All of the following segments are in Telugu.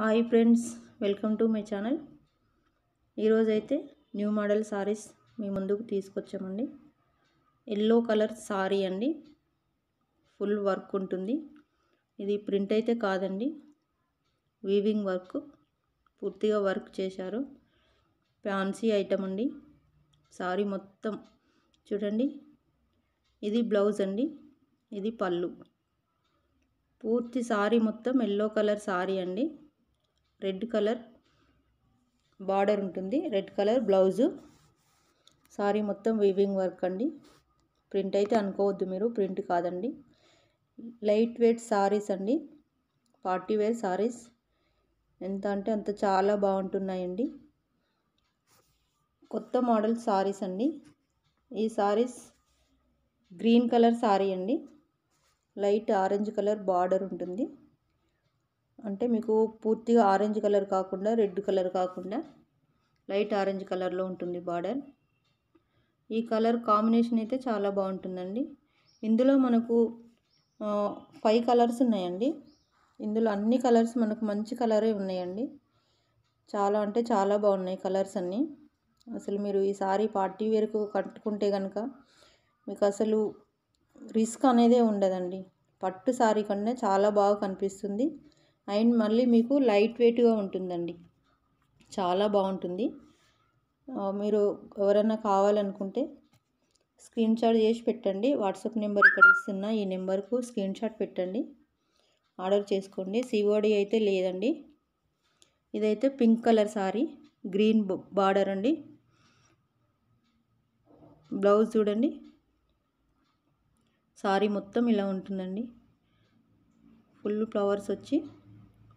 hi friends welcome to my channel ఈరోజైతే న్యూ మోడల్ సారీస్ మీ ముందుకు తీసుకొచ్చామండి ఎల్లో కలర్ సారీ అండి ఫుల్ వర్క్ ఉంటుంది ఇది ప్రింట్ అయితే కాదండి వీవింగ్ వర్క్ పూర్తిగా వర్క్ చేశారు ఫ్యాన్సీ ఐటమ్ అండి సారీ మొత్తం చూడండి ఇది బ్లౌజ్ అండి ఇది పళ్ళు పూర్తి సారీ మొత్తం ఎల్లో కలర్ సారీ అండి రెడ్ కలర్ బార్డర్ ఉంటుంది రెడ్ కలర్ బ్లౌజు సారీ మొత్తం వీవింగ్ వర్క్ అండి ప్రింట్ అయితే అనుకోవద్దు మీరు ప్రింట్ కాదండి లైట్ వెయిట్ సారీస్ అండి పార్టీ వేర్ సారీస్ ఎంత అంటే అంత చాలా బాగుంటున్నాయండి కొత్త మోడల్ సారీస్ అండి ఈ సారీస్ గ్రీన్ కలర్ సారీ అండి లైట్ ఆరెంజ్ కలర్ బార్డర్ ఉంటుంది అంటే మీకు పూర్తిగా ఆరెంజ్ కలర్ కాకుండా రెడ్ కలర్ కాకుండా లైట్ ఆరెంజ్ కలర్లో ఉంటుంది బార్డర్ ఈ కలర్ కాంబినేషన్ అయితే చాలా బాగుంటుందండి ఇందులో మనకు ఫైవ్ కలర్స్ ఉన్నాయండి ఇందులో అన్ని కలర్స్ మనకు మంచి కలరే ఉన్నాయండి చాలా అంటే చాలా బాగున్నాయి కలర్స్ అన్నీ అసలు మీరు ఈ సారీ పార్టీ వేర్కు కట్టుకుంటే కనుక మీకు అసలు రిస్క్ అనేదే ఉండదండి పట్టు సారీ కన్నా చాలా బాగా కనిపిస్తుంది అండ్ మళ్ళీ మీకు లైట్ వెయిట్గా ఉంటుందండి చాలా బాగుంటుంది మీరు ఎవరైనా కావాలనుకుంటే స్క్రీన్ షాట్ చేసి పెట్టండి వాట్సాప్ నెంబర్ ఇక్కడ ఇస్తున్న ఈ నెంబర్కు స్క్రీన్ షాట్ పెట్టండి ఆర్డర్ చేసుకోండి సివోడి అయితే లేదండి ఇదైతే pink colour sari green border అండి బ్లౌజ్ చూడండి సారీ మొత్తం ఇలా ఉంటుందండి ఫుల్ ఫ్లవర్స్ వచ్చి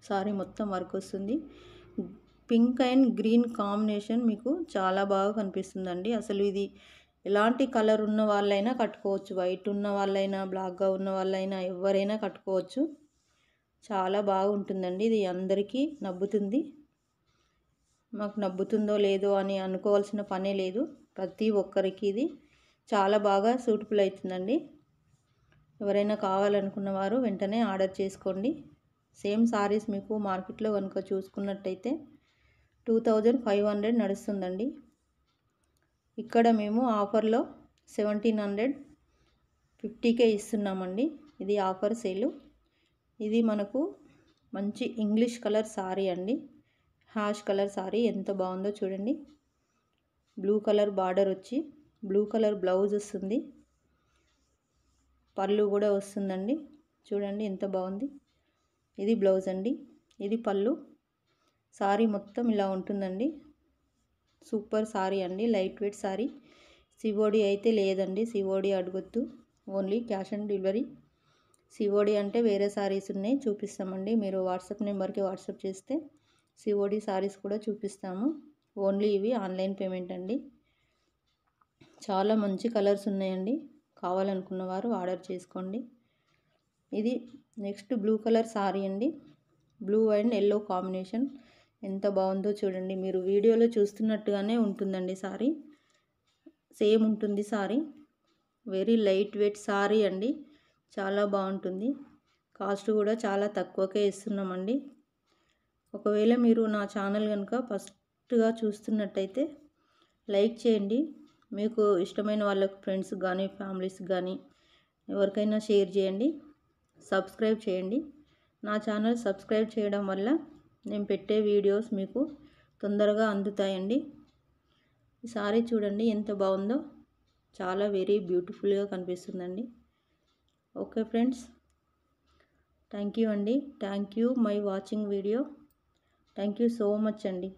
సారీ మొత్తం వర్క్ వస్తుంది పింక్ అండ్ గ్రీన్ కాంబినేషన్ మీకు చాలా బాగా కనిపిస్తుందండి అసలు ఇది ఎలాంటి కలర్ ఉన్న వాళ్ళైనా కట్టుకోవచ్చు వైట్ ఉన్న వాళ్ళైనా బ్లాక్గా ఉన్న వాళ్ళైనా ఎవరైనా కట్టుకోవచ్చు చాలా బాగుంటుందండి ఇది అందరికీ నబ్బుతుంది మాకు నబ్బుతుందో లేదో అని అనుకోవాల్సిన పనే లేదు ప్రతి ఒక్కరికి ఇది చాలా బాగా సూటబుల్ అవుతుందండి ఎవరైనా కావాలనుకున్న వారు వెంటనే ఆర్డర్ చేసుకోండి సేమ్ సారీస్ మీకు మార్కెట్లో కనుక చూసుకున్నట్టయితే టూ థౌజండ్ ఫైవ్ హండ్రెడ్ నడుస్తుందండి ఇక్కడ మేము ఆఫర్లో సెవెంటీన్ హండ్రెడ్ ఫిఫ్టీకే ఇస్తున్నామండి ఇది ఆఫర్ సేలు ఇది మనకు మంచి ఇంగ్లీష్ కలర్ సారీ అండి హ్యాష్ కలర్ సారీ ఎంత బాగుందో చూడండి బ్లూ కలర్ బార్డర్ వచ్చి బ్లూ కలర్ బ్లౌజ్ వస్తుంది పళ్ళు కూడా వస్తుందండి చూడండి ఎంత బాగుంది ఇది బ్లౌజ్ అండి ఇది పళ్ళు సారీ మొత్తం ఇలా ఉంటుందండి సూపర్ సారీ అండి లైట్ వెయిట్ సారీ సివోడి అయితే లేదండి సివోడి అడగొద్దు only cash on delivery COD అంటే వేరే సారీస్ ఉన్నాయి చూపిస్తామండి మీరు వాట్సాప్ నెంబర్కి వాట్సాప్ చేస్తే సివోడి సారీస్ కూడా చూపిస్తాము ఓన్లీ ఇవి ఆన్లైన్ పేమెంట్ అండి చాలా మంచి కలర్స్ ఉన్నాయండి కావాలనుకున్న వారు ఆర్డర్ చేసుకోండి ఇది నెక్స్ట్ బ్లూ కలర్ సారీ అండి బ్లూ అండ్ ఎల్లో కాంబినేషన్ ఎంత బాగుందో చూడండి మీరు వీడియోలో చూస్తున్నట్టుగానే ఉంటుందండి సారీ సేమ్ ఉంటుంది sari very light weight sari అండి చాలా బాగుంటుంది కాస్ట్ కూడా చాలా తక్కువకే ఇస్తున్నామండి ఒకవేళ మీరు నా ఛానల్ కనుక ఫస్ట్గా చూస్తున్నట్టయితే లైక్ చేయండి మీకు ఇష్టమైన వాళ్ళకు ఫ్రెండ్స్ కానీ ఫ్యామిలీస్ కానీ ఎవరికైనా షేర్ చేయండి సబ్స్క్రైబ్ చేయండి నా ఛానల్ సబ్స్క్రైబ్ చేయడం వల్ల నేను పెట్టే వీడియోస్ మీకు తొందరగా అందుతాయండి ఈ సారీ చూడండి ఎంత బాగుందో చాలా వెరీ బ్యూటిఫుల్గా కనిపిస్తుందండి ఓకే ఫ్రెండ్స్ థ్యాంక్ యూ అండి thank you my watching video thank you so much అండి